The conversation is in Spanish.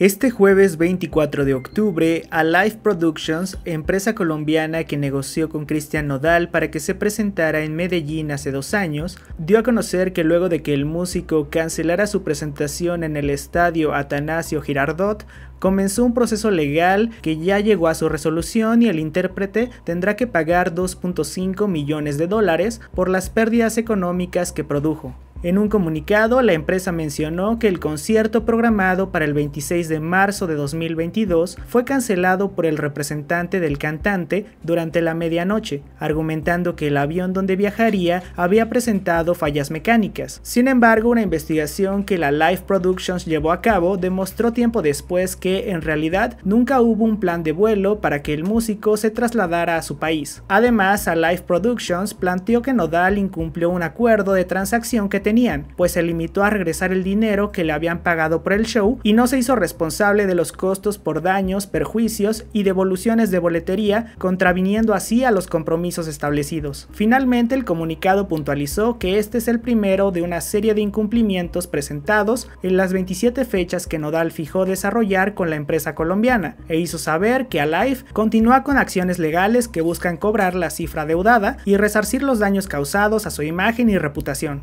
Este jueves 24 de octubre, Alive Productions, empresa colombiana que negoció con Cristian Nodal para que se presentara en Medellín hace dos años, dio a conocer que luego de que el músico cancelara su presentación en el estadio Atanasio Girardot, comenzó un proceso legal que ya llegó a su resolución y el intérprete tendrá que pagar 2.5 millones de dólares por las pérdidas económicas que produjo. En un comunicado, la empresa mencionó que el concierto programado para el 26 de marzo de 2022 fue cancelado por el representante del cantante durante la medianoche, argumentando que el avión donde viajaría había presentado fallas mecánicas. Sin embargo, una investigación que la Live Productions llevó a cabo demostró tiempo después que, en realidad, nunca hubo un plan de vuelo para que el músico se trasladara a su país. Además, a Live Productions planteó que Nodal incumplió un acuerdo de transacción que tenía pues se limitó a regresar el dinero que le habían pagado por el show y no se hizo responsable de los costos por daños, perjuicios y devoluciones de boletería, contraviniendo así a los compromisos establecidos. Finalmente, el comunicado puntualizó que este es el primero de una serie de incumplimientos presentados en las 27 fechas que Nodal fijó desarrollar con la empresa colombiana e hizo saber que Alive continúa con acciones legales que buscan cobrar la cifra deudada y resarcir los daños causados a su imagen y reputación.